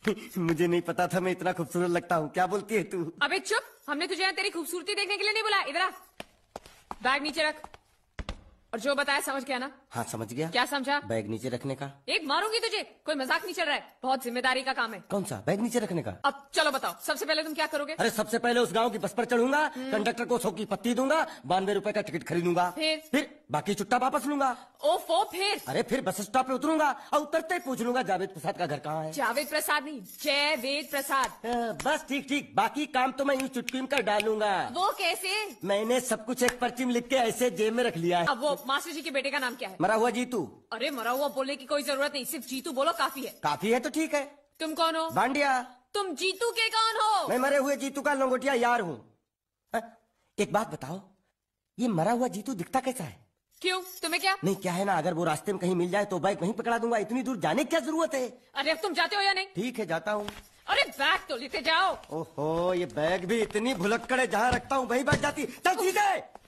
मुझे नहीं पता था मैं इतना खूबसूरत लगता हूँ क्या बोलती है तू अबे चुप हमने तुझे यहाँ तेरी खूबसूरती देखने के लिए नहीं बोला इधर बैग नीचे रख और जो बताया समझ गया ना हाँ समझ गया क्या समझा बैग नीचे रखने का एक मारूंगी तुझे कोई मजाक नहीं चल रहा है बहुत जिम्मेदारी का काम है कौन सा बैग नीचे रखने का अब चलो बताओ सबसे पहले तुम क्या करोगे अरे सबसे पहले उस गाँव की बस पर चढ़ूंगा हम्म। कंडक्टर को सौ की पत्ती दूंगा बानवे रूपए का टिकट खरीदूंगा फिर फिर बाकी चुट्टा वापस लूंगा ओफो फिर अरे फिर बस स्टॉप पे उतरूंगा और उतरते ही पूछ लूंगा जावेद प्रसाद का घर कहाँ है जावेद प्रसाद नहीं जय वेद प्रसाद बस ठीक ठीक बाकी काम तो मैं यूँ चुटकी में कर डालूंगा वो कैसे मैंने सब कुछ एक पर्ची में लिख के ऐसे जेब में रख लिया है अब वो मास्टर जी के बेटे का नाम क्या है मरा हुआ जीतू अरे मरा हुआ बोलने की कोई जरूरत नहीं सिर्फ जीतू बोलो काफी है काफी है तो ठीक है तुम कौन हो बांडिया तुम जीतू के कौन हो मैं मरे हुए जीतू का लंगोटिया यार हूँ एक बात बताओ ये मरा हुआ जीतू दिखता कैसा है क्यों तुम्हें क्या नहीं क्या है ना अगर वो रास्ते में कहीं मिल जाए तो बाइक वहीं पकड़ा दूंगा इतनी दूर जाने की क्या जरूरत है अरे तुम जाते हो या नहीं ठीक है जाता हूँ अरे बैग तो लेते जाओ ओहो ये बैग भी इतनी भुलक्कड़ है जहाँ रखता हूँ वही बैग जाती चल सीधे